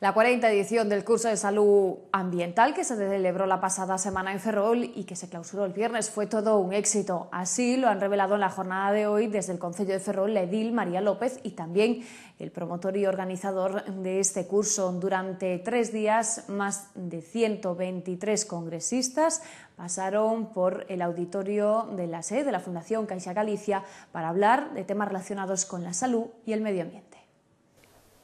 La 40 edición del curso de salud ambiental que se celebró la pasada semana en Ferrol y que se clausuró el viernes fue todo un éxito. Así lo han revelado en la jornada de hoy desde el Concello de Ferrol la edil María López y también el promotor y organizador de este curso. Durante tres días, más de 123 congresistas pasaron por el auditorio de la sede de la Fundación Caixa Galicia para hablar de temas relacionados con la salud y el medio ambiente.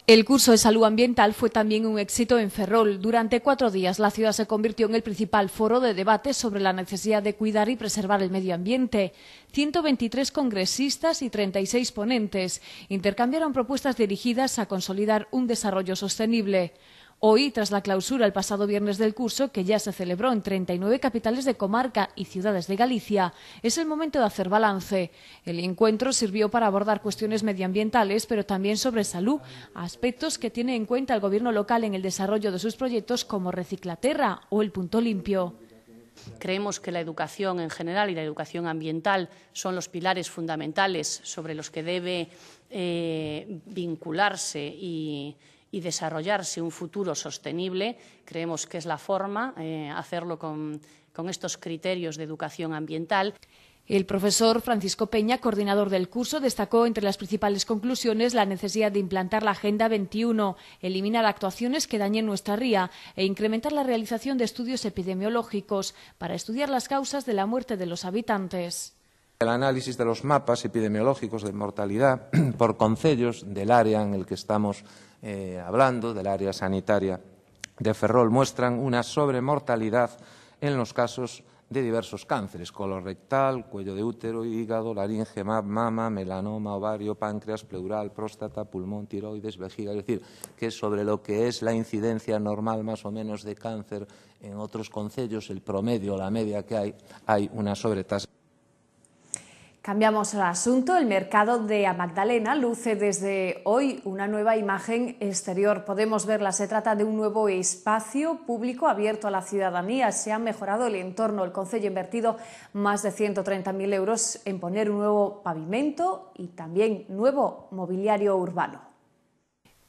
El curso de salud ambiental fue también un éxito en Ferrol. Durante cuatro días la ciudad se convirtió en el principal foro de debate sobre la necesidad de cuidar y preservar el medio ambiente. 123 congresistas y 36 ponentes intercambiaron propuestas dirigidas a consolidar un desarrollo sostenible. Hoy, tras la clausura el pasado viernes del curso, que ya se celebró en 39 capitales de comarca y ciudades de Galicia, es el momento de hacer balance. El encuentro sirvió para abordar cuestiones medioambientales, pero también sobre salud, aspectos que tiene en cuenta el Gobierno local en el desarrollo de sus proyectos como Reciclaterra o el Punto Limpio. Creemos que la educación en general y la educación ambiental son los pilares fundamentales sobre los que debe eh, vincularse y y desarrollarse un futuro sostenible, creemos que es la forma de eh, hacerlo con, con estos criterios de educación ambiental. El profesor Francisco Peña, coordinador del curso, destacó entre las principales conclusiones la necesidad de implantar la Agenda 21, eliminar actuaciones que dañen nuestra ría e incrementar la realización de estudios epidemiológicos para estudiar las causas de la muerte de los habitantes. El análisis de los mapas epidemiológicos de mortalidad por concellos del área en el que estamos eh, hablando del área sanitaria de Ferrol muestran una sobremortalidad en los casos de diversos cánceres, colorectal, cuello de útero, hígado, laringe, mama, melanoma, ovario, páncreas, pleural, próstata, pulmón, tiroides, vejiga. Es decir, que sobre lo que es la incidencia normal más o menos de cáncer en otros concellos, el promedio, la media que hay, hay una sobretasa. Cambiamos el asunto. El mercado de Magdalena luce desde hoy una nueva imagen exterior. Podemos verla. Se trata de un nuevo espacio público abierto a la ciudadanía. Se ha mejorado el entorno. El Consejo ha invertido más de 130.000 euros en poner un nuevo pavimento y también nuevo mobiliario urbano.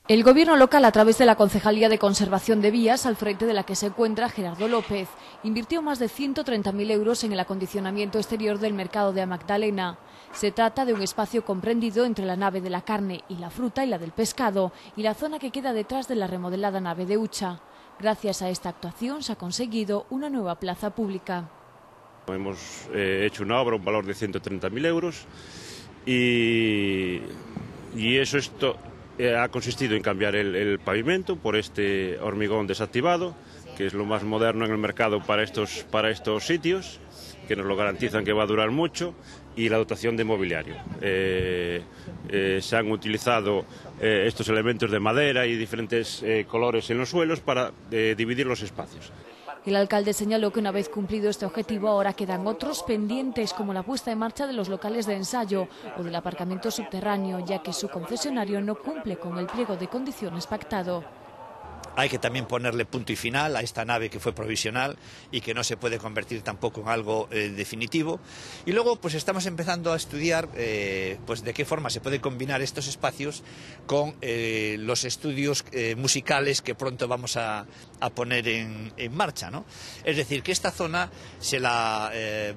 El gobierno local, a través de la Concejalía de Conservación de Vías, al frente de la que se encuentra Gerardo López, invirtió más de 130.000 euros en el acondicionamiento exterior del mercado de Amagdalena. Se trata de un espacio comprendido entre la nave de la carne y la fruta y la del pescado, y la zona que queda detrás de la remodelada nave de Ucha. Gracias a esta actuación se ha conseguido una nueva plaza pública. Hemos eh, hecho una obra, un valor de 130.000 euros, y, y eso es todo eh, ha consistido en cambiar el, pavimento por este hormigón desactivado, que es lo más moderno en el mercado para estos, para estos sitios, que nos lo garantizan que va a durar mucho, y la dotación de mobiliario. Eh, eh, se han utilizado estos elementos de madera y diferentes colores en los suelos para dividir los espacios. El alcalde señaló que una vez cumplido este objetivo ahora quedan otros pendientes como la puesta en marcha de los locales de ensayo o del aparcamiento subterráneo, ya que su concesionario no cumple con el pliego de condiciones pactado. Hay que también ponerle punto y final a esta nave que fue provisional y que no se puede convertir tampoco en algo eh, definitivo. Y luego, pues estamos empezando a estudiar eh, pues de qué forma se puede combinar estos espacios con eh, los estudios musicales que pronto vamos a, poner en, marcha. ¿no? Es decir, que esta zona se la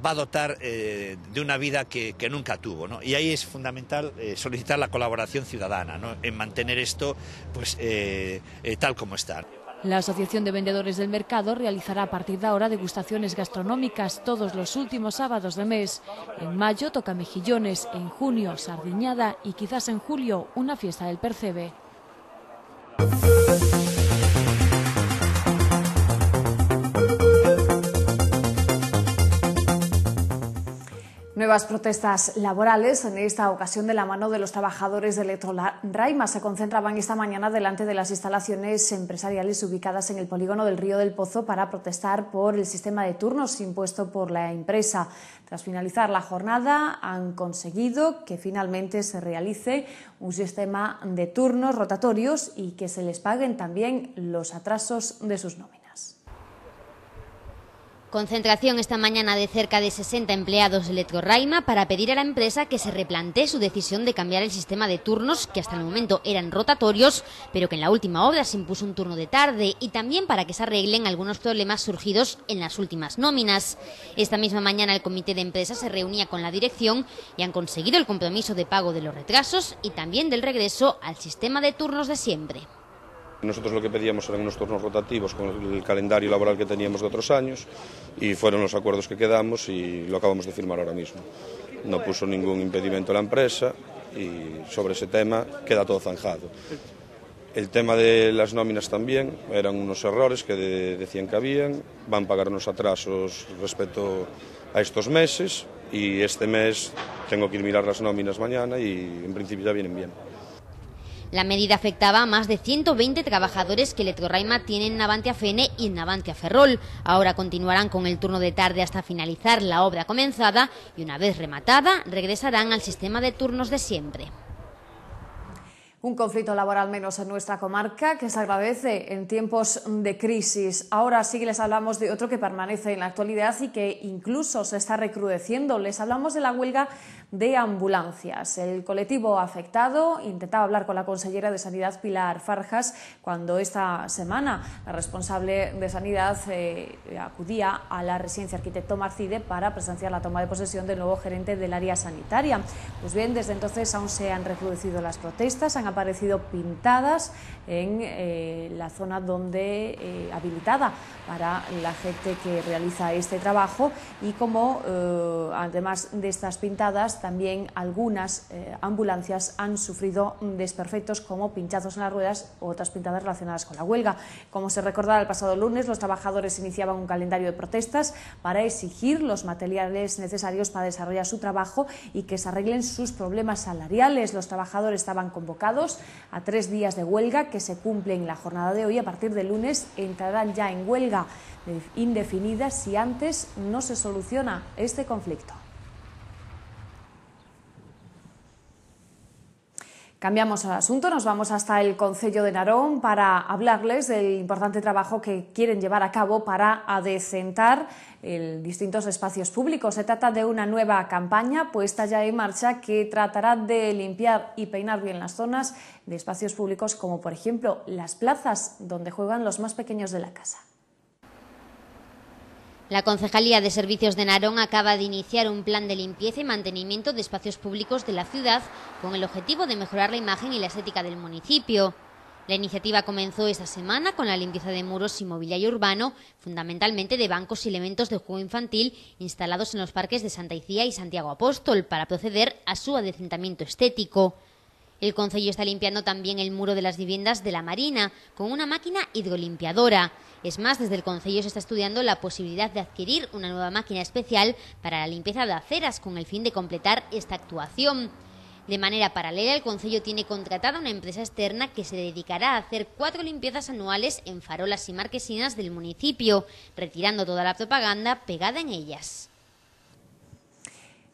va a dotar de una vida que, nunca tuvo. Y ahí es fundamental solicitar la colaboración ciudadana en mantener esto pues, tal como está. La Asociación de Vendedores del Mercado realizará a partir de ahora degustaciones gastronómicas todos los últimos sábados de mes. En mayo toca mejillones, en junio sardiñada y quizás en julio una fiesta del percebe. nuevas protestas laborales, en esta ocasión de la mano de los trabajadores de Electrola Raima. Se concentraban esta mañana delante de las instalaciones empresariales ubicadas en el polígono del Río del Pozo para protestar por el sistema de turnos impuesto por la empresa. Tras finalizar la jornada, han conseguido que finalmente se realice un sistema de turnos rotatorios y que se les paguen también los atrasos de sus nombres. Concentración esta mañana de cerca de 60 empleados de Raima para pedir a la empresa que se replantee su decisión de cambiar el sistema de turnos que hasta el momento eran rotatorios, pero que en la última obra se impuso un turno de tarde y también para que se arreglen algunos problemas surgidos en las últimas nóminas. Esta misma mañana el comité de empresa se reunía con la dirección y han conseguido el compromiso de pago de los retrasos y también del regreso al sistema de turnos de siempre. Nosotros lo que pedíamos eran unos turnos rotativos con el calendario laboral que teníamos de otros años y fueron los acuerdos que quedamos y lo acabamos de firmar ahora mismo. No puso ningún impedimento a la empresa y sobre ese tema queda todo zanjado. El tema de las nóminas también, eran unos errores que decían que habían, van a pagarnos atrasos respecto a estos meses y este mes tengo que ir mirar las nóminas mañana y en principio ya vienen bien. La medida afectaba a más de 120 trabajadores que Electroraima tiene en Navantia Fene y en Navantia Ferrol. Ahora continuarán con el turno de tarde hasta finalizar la obra comenzada y una vez rematada regresarán al sistema de turnos de siempre. Un conflicto laboral menos en nuestra comarca que se agradece en tiempos de crisis. Ahora sí que les hablamos de otro que permanece en la actualidad y que incluso se está recrudeciendo. Les hablamos de la huelga de ambulancias. El colectivo afectado intentaba hablar con la consellera de Sanidad Pilar Farjas cuando esta semana la responsable de Sanidad eh, acudía a la residencia arquitecto Marcide para presenciar la toma de posesión del nuevo gerente del área sanitaria. Pues bien, desde entonces aún se han recrudecido las protestas, han aparecido pintadas en eh, la zona donde eh, habilitada para la gente que realiza este trabajo y como además de estas pintadas también algunas eh, ambulancias han sufrido desperfectos como pinchazos en las ruedas u otras pintadas relacionadas con la huelga. Como se recordará el pasado lunes, los trabajadores iniciaban un calendario de protestas para exigir los materiales necesarios para desarrollar su trabajo y que se arreglen sus problemas salariales. Los trabajadores estaban convocados a tres días de huelga que se cumplen la jornada de hoy. A partir de lunes entrarán ya en huelga indefinida si antes no se soluciona este conflicto. Cambiamos el asunto, nos vamos hasta el Concello de Narón para hablarles del importante trabajo que quieren llevar a cabo para adecentar eh, distintos espacios públicos. Se trata de una nueva campaña puesta ya en marcha que tratará de limpiar y peinar bien las zonas de espacios públicos como por ejemplo las plazas donde juegan los más pequeños de la casa. La Concejalía de Servicios de Narón acaba de iniciar un plan de limpieza y mantenimiento de espacios públicos de la ciudad con el objetivo de mejorar la imagen y la estética del municipio. La iniciativa comenzó esta semana con la limpieza de muros y mobiliario urbano, fundamentalmente de bancos y elementos de juego infantil instalados en los parques de Santa Icía y Santiago Apóstol, para proceder a su adecentamiento estético. El Concello está limpiando también el muro de las viviendas de la Marina con una máquina hidrolimpiadora. Es más, desde el Concello se está estudiando la posibilidad de adquirir una nueva máquina especial para la limpieza de aceras con el fin de completar esta actuación. De manera paralela, el Concello tiene contratada una empresa externa que se dedicará a hacer cuatro limpiezas anuales en farolas y marquesinas del municipio, retirando toda la propaganda pegada en ellas.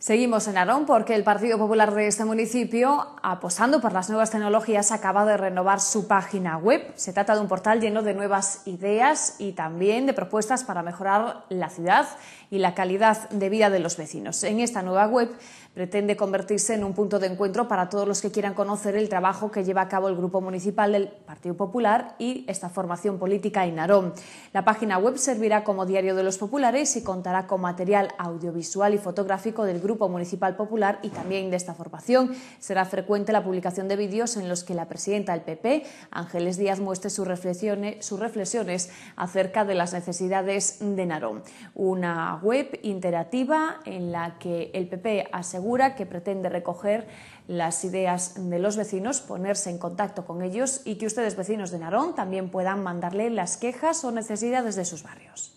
Seguimos en Arón porque el Partido Popular de este municipio, apostando por las nuevas tecnologías, acaba de renovar su página web. Se trata de un portal lleno de nuevas ideas y también de propuestas para mejorar la ciudad y la calidad de vida de los vecinos. En esta nueva web pretende convertirse en un punto de encuentro para todos los que quieran conocer el trabajo que lleva a cabo el Grupo Municipal del Partido Popular y esta formación política en Narón. La página web servirá como diario de los populares y contará con material audiovisual y fotográfico del Grupo Municipal Popular y también de esta formación. Será frecuente la publicación de vídeos en los que la presidenta del PP, Ángeles Díaz, muestre sus reflexiones, sus reflexiones acerca de las necesidades de Narón. Una web interactiva en la que el PP asegura que pretende recoger las ideas de los vecinos, ponerse en contacto con ellos y que ustedes, vecinos de Narón, también puedan mandarle las quejas o necesidades de sus barrios.